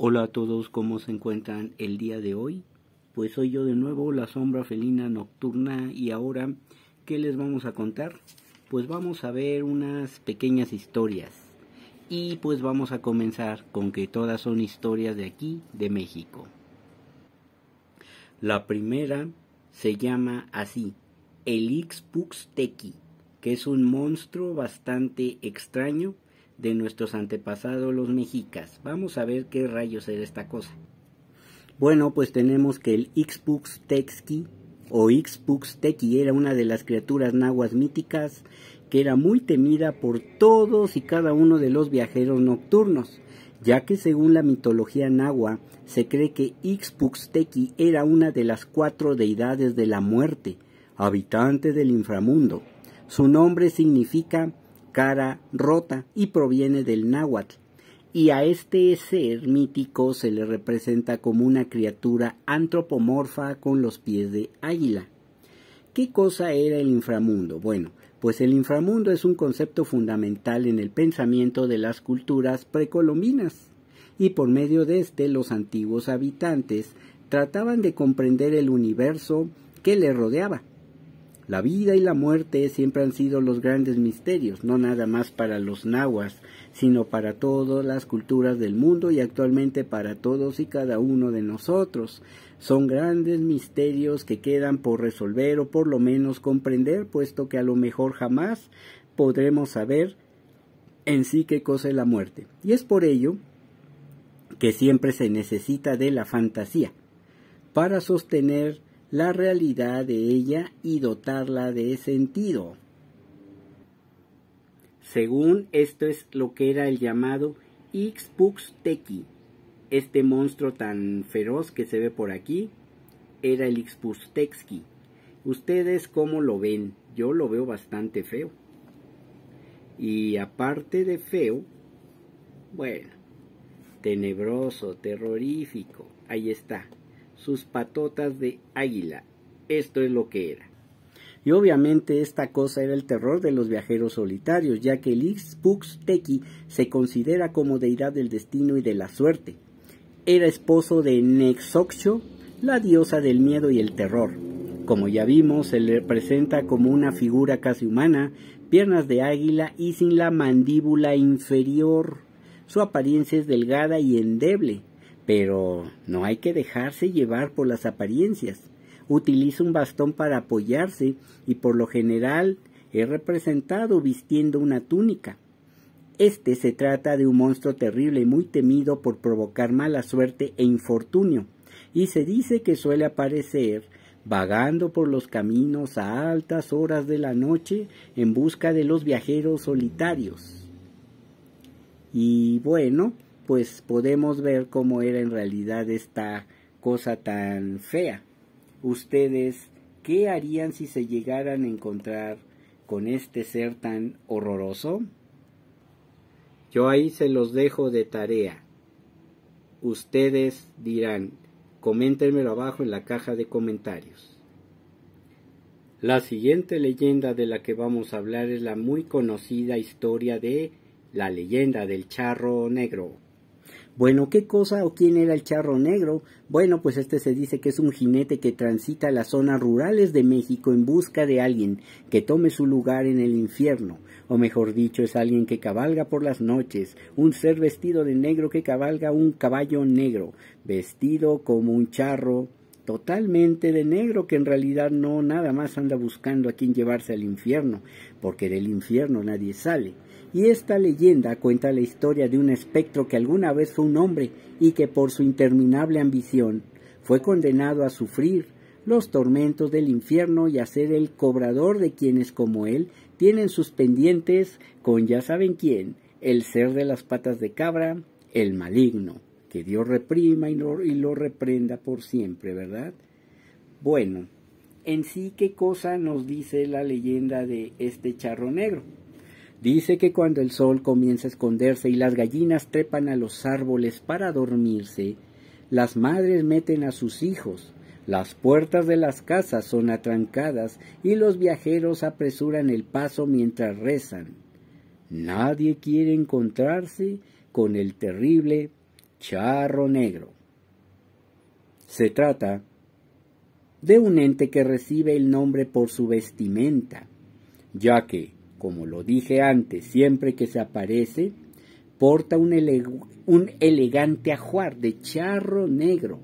Hola a todos, ¿cómo se encuentran el día de hoy? Pues soy yo de nuevo, la sombra felina nocturna y ahora, ¿qué les vamos a contar? Pues vamos a ver unas pequeñas historias y pues vamos a comenzar con que todas son historias de aquí, de México. La primera se llama así, el Tequi que es un monstruo bastante extraño de nuestros antepasados los mexicas. Vamos a ver qué rayos era esta cosa. Bueno, pues tenemos que el Ixpux o Ixpux era una de las criaturas nahuas míticas que era muy temida por todos y cada uno de los viajeros nocturnos, ya que según la mitología nahua se cree que Ixpuxtequi era una de las cuatro deidades de la muerte, habitante del inframundo. Su nombre significa cara rota y proviene del náhuatl. Y a este ser mítico se le representa como una criatura antropomorfa con los pies de águila. ¿Qué cosa era el inframundo? Bueno, pues el inframundo es un concepto fundamental en el pensamiento de las culturas precolombinas, y por medio de este los antiguos habitantes trataban de comprender el universo que le rodeaba, la vida y la muerte siempre han sido los grandes misterios, no nada más para los nahuas, sino para todas las culturas del mundo y actualmente para todos y cada uno de nosotros. Son grandes misterios que quedan por resolver o por lo menos comprender, puesto que a lo mejor jamás podremos saber en sí qué cosa es la muerte. Y es por ello que siempre se necesita de la fantasía para sostener la realidad de ella y dotarla de sentido. Según esto es lo que era el llamado Xpuxteki. Este monstruo tan feroz que se ve por aquí era el Ixpuxtequi. ¿Ustedes cómo lo ven? Yo lo veo bastante feo. Y aparte de feo, bueno, tenebroso, terrorífico. Ahí está sus patotas de águila. Esto es lo que era. Y obviamente esta cosa era el terror de los viajeros solitarios, ya que el Teki se considera como deidad del destino y de la suerte. Era esposo de Nexoxo... la diosa del miedo y el terror. Como ya vimos, se le presenta como una figura casi humana, piernas de águila y sin la mandíbula inferior. Su apariencia es delgada y endeble, pero no hay que dejarse llevar por las apariencias. Utiliza un bastón para apoyarse y por lo general es representado vistiendo una túnica. Este se trata de un monstruo terrible y muy temido por provocar mala suerte e infortunio, y se dice que suele aparecer vagando por los caminos a altas horas de la noche en busca de los viajeros solitarios. Y bueno, pues podemos ver cómo era en realidad esta cosa tan fea. Ustedes, ¿qué harían si se llegaran a encontrar con este ser tan horroroso? Yo ahí se los dejo de tarea. Ustedes dirán, coméntenmelo abajo en la caja de comentarios. La siguiente leyenda de la que vamos a hablar es la muy conocida historia de la leyenda del charro negro. Bueno, ¿qué cosa o quién era el charro negro? Bueno, pues este se dice que es un jinete que transita las zonas rurales de México en busca de alguien que tome su lugar en el infierno, o mejor dicho, es alguien que cabalga por las noches, un ser vestido de negro que cabalga un caballo negro, vestido como un charro totalmente de negro, que en realidad no nada más anda buscando a quien llevarse al infierno, porque del infierno nadie sale. Y esta leyenda cuenta la historia de un espectro que alguna vez fue un hombre y que por su interminable ambición fue condenado a sufrir los tormentos del infierno y a ser el cobrador de quienes como él tienen sus pendientes con ya saben quién, el ser de las patas de cabra, el maligno. Que Dios reprima y lo, reprenda por siempre, ¿verdad? Bueno, en sí, ¿qué cosa nos dice la leyenda de este charro negro? Dice que cuando el sol comienza a esconderse y las gallinas trepan a los árboles para dormirse, las madres meten a sus hijos, las puertas de las casas son atrancadas y los viajeros apresuran el paso mientras rezan. Nadie quiere encontrarse con el terrible charro negro. Se trata de un ente que recibe el nombre por su vestimenta, ya que, como lo dije antes, siempre que se aparece, porta un, elegante ajuar de charro negro,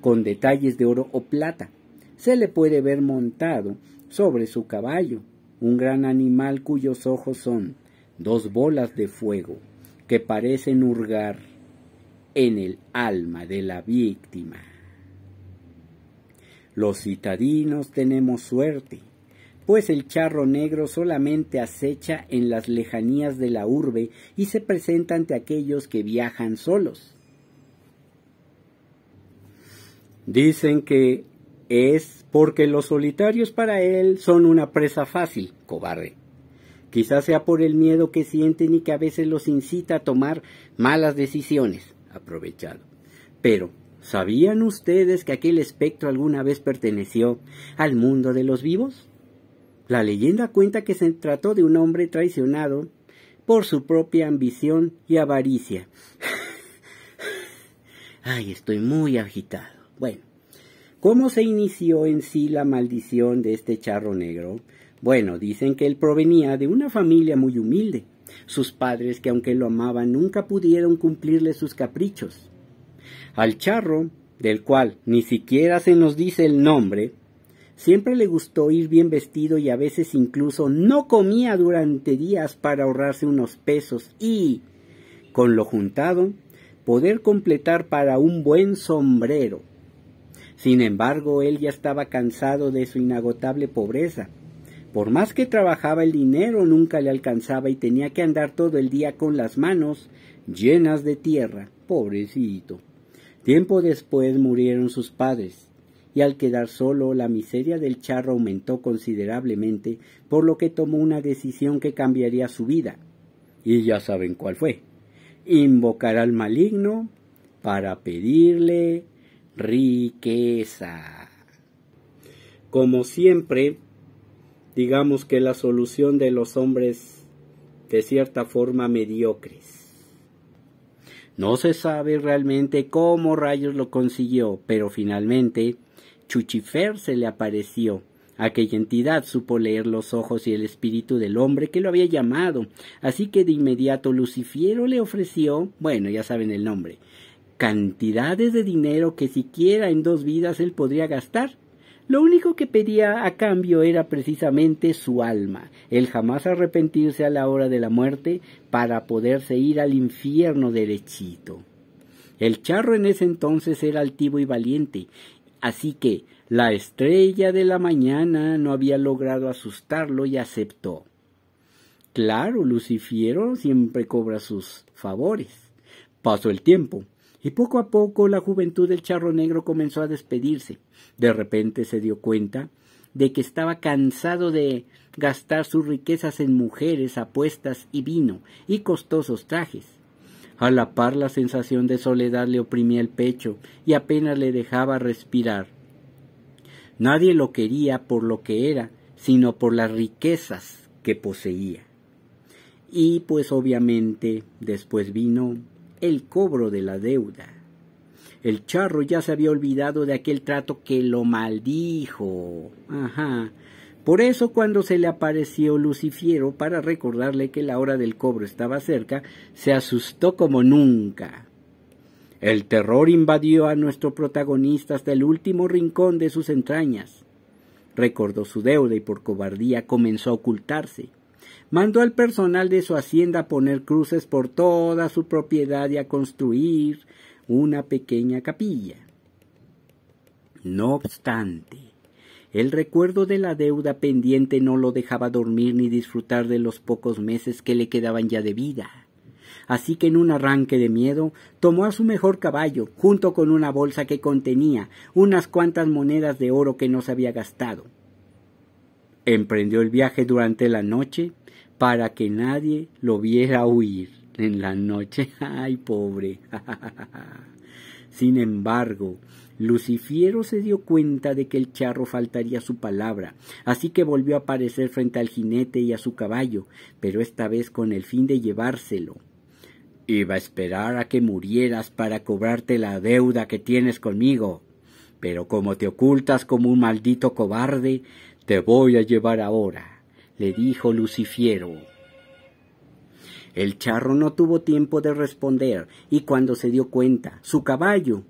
con detalles de oro o plata. Se le puede ver montado sobre su caballo, un gran animal cuyos ojos son dos bolas de fuego que parecen hurgar en el alma de la víctima. Los citadinos tenemos suerte, pues el charro negro solamente acecha en las lejanías de la urbe y se presenta ante aquellos que viajan solos. Dicen que es porque los solitarios para él son una presa fácil, cobarde. Quizás sea por el miedo que sienten y que a veces los incita a tomar malas decisiones aprovechado. Pero, ¿sabían ustedes que aquel espectro alguna vez perteneció al mundo de los vivos? La leyenda cuenta que se trató de un hombre traicionado por su propia ambición y avaricia. Ay, estoy muy agitado. Bueno, ¿cómo se inició en sí la maldición de este charro negro? Bueno, dicen que él provenía de una familia muy humilde, sus padres que aunque lo amaban nunca pudieron cumplirle sus caprichos. Al charro, del cual ni siquiera se nos dice el nombre, siempre le gustó ir bien vestido y a veces incluso no comía durante días para ahorrarse unos pesos y, con lo juntado, poder completar para un buen sombrero. Sin embargo, él ya estaba cansado de su inagotable pobreza por más que trabajaba el dinero nunca le alcanzaba y tenía que andar todo el día con las manos llenas de tierra, pobrecito. Tiempo después murieron sus padres, y al quedar solo la miseria del charro aumentó considerablemente, por lo que tomó una decisión que cambiaría su vida. Y ya saben cuál fue. Invocar al maligno para pedirle riqueza. Como siempre, digamos que la solución de los hombres de cierta forma mediocres. No se sabe realmente cómo rayos lo consiguió, pero finalmente Chuchifer se le apareció. Aquella entidad supo leer los ojos y el espíritu del hombre que lo había llamado, así que de inmediato Lucifero le ofreció, bueno, ya saben el nombre, cantidades de dinero que siquiera en dos vidas él podría gastar, lo único que pedía a cambio era precisamente su alma, el jamás arrepentirse a la hora de la muerte para poderse ir al infierno derechito. El charro en ese entonces era altivo y valiente, así que la estrella de la mañana no había logrado asustarlo y aceptó. Claro, Lucifero siempre cobra sus favores. Pasó el tiempo y poco a poco la juventud del charro negro comenzó a despedirse. De repente se dio cuenta de que estaba cansado de gastar sus riquezas en mujeres, apuestas y vino, y costosos trajes. A la par la sensación de soledad le oprimía el pecho y apenas le dejaba respirar. Nadie lo quería por lo que era, sino por las riquezas que poseía. Y pues obviamente después vino el cobro de la deuda. El charro ya se había olvidado de aquel trato que lo maldijo. Ajá. Por eso cuando se le apareció Lucifiero para recordarle que la hora del cobro estaba cerca, se asustó como nunca. El terror invadió a nuestro protagonista hasta el último rincón de sus entrañas. Recordó su deuda y por cobardía comenzó a ocultarse mandó al personal de su hacienda a poner cruces por toda su propiedad y a construir una pequeña capilla. No obstante, el recuerdo de la deuda pendiente no lo dejaba dormir ni disfrutar de los pocos meses que le quedaban ya de vida. Así que en un arranque de miedo tomó a su mejor caballo, junto con una bolsa que contenía unas cuantas monedas de oro que no se había gastado, Emprendió el viaje durante la noche para que nadie lo viera huir en la noche. ¡Ay, pobre! Sin embargo, Lucifiero se dio cuenta de que el charro faltaría su palabra, así que volvió a aparecer frente al jinete y a su caballo, pero esta vez con el fin de llevárselo. Iba a esperar a que murieras para cobrarte la deuda que tienes conmigo. Pero como te ocultas como un maldito cobarde, te voy a llevar ahora, le dijo Lucifiero. El charro no tuvo tiempo de responder, y cuando se dio cuenta, su caballo,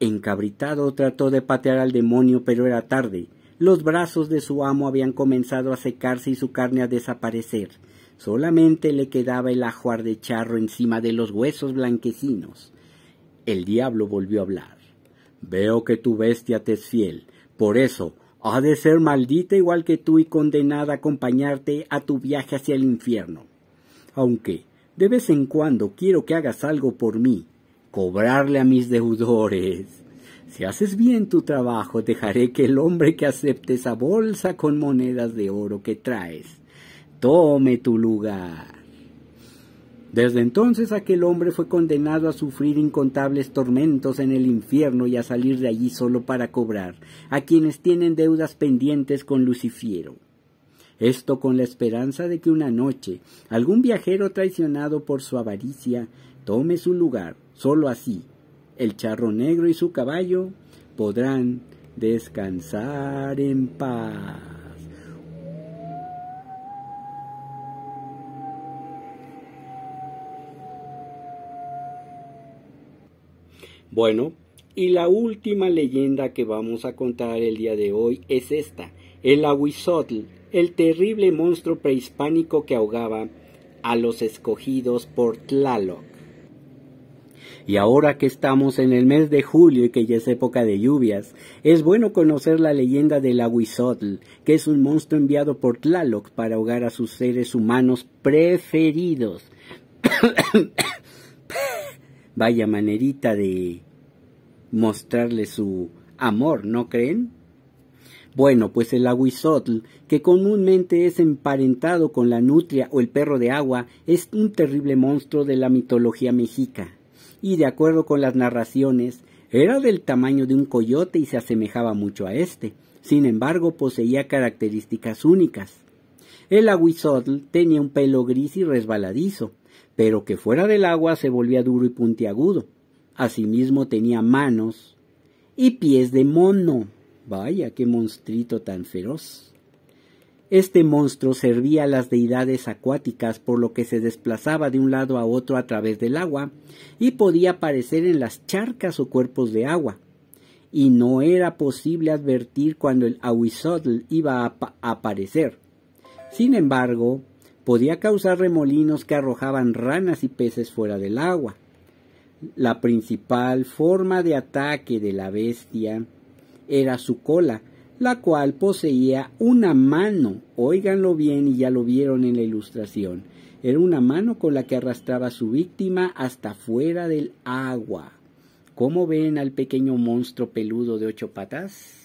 encabritado, trató de patear al demonio, pero era tarde. Los brazos de su amo habían comenzado a secarse y su carne a desaparecer. Solamente le quedaba el ajuar de charro encima de los huesos blanquecinos. El diablo volvió a hablar. Veo que tu bestia te es fiel. Por eso, ha de ser maldita igual que tú y condenada a acompañarte a tu viaje hacia el infierno. Aunque, de vez en cuando quiero que hagas algo por mí, cobrarle a mis deudores. Si haces bien tu trabajo, dejaré que el hombre que acepte esa bolsa con monedas de oro que traes tome tu lugar. Desde entonces aquel hombre fue condenado a sufrir incontables tormentos en el infierno y a salir de allí solo para cobrar a quienes tienen deudas pendientes con Lucifiero. Esto con la esperanza de que una noche algún viajero traicionado por su avaricia tome su lugar. Solo así, el charro negro y su caballo podrán descansar en paz. Bueno, y la última leyenda que vamos a contar el día de hoy es esta, el Ahuizotl, el terrible monstruo prehispánico que ahogaba a los escogidos por Tlaloc. Y ahora que estamos en el mes de julio y que ya es época de lluvias, es bueno conocer la leyenda del Aguizotl, que es un monstruo enviado por Tlaloc para ahogar a sus seres humanos preferidos. Vaya manerita de mostrarle su amor, ¿no creen? Bueno, pues el aguizotl, que comúnmente es emparentado con la nutria o el perro de agua, es un terrible monstruo de la mitología mexica, y de acuerdo con las narraciones, era del tamaño de un coyote y se asemejaba mucho a este. Sin embargo, poseía características únicas. El aguizotl tenía un pelo gris y resbaladizo, pero que fuera del agua se volvía duro y puntiagudo. Asimismo tenía manos y pies de mono. Vaya, qué monstruito tan feroz. Este monstruo servía a las deidades acuáticas por lo que se desplazaba de un lado a otro a través del agua y podía aparecer en las charcas o cuerpos de agua. Y no era posible advertir cuando el Awisotl iba a aparecer. Sin embargo, podía causar remolinos que arrojaban ranas y peces fuera del agua. La principal forma de ataque de la bestia era su cola, la cual poseía una mano, óiganlo bien y ya lo vieron en la ilustración, era una mano con la que arrastraba a su víctima hasta fuera del agua. ¿Cómo ven al pequeño monstruo peludo de ocho patas?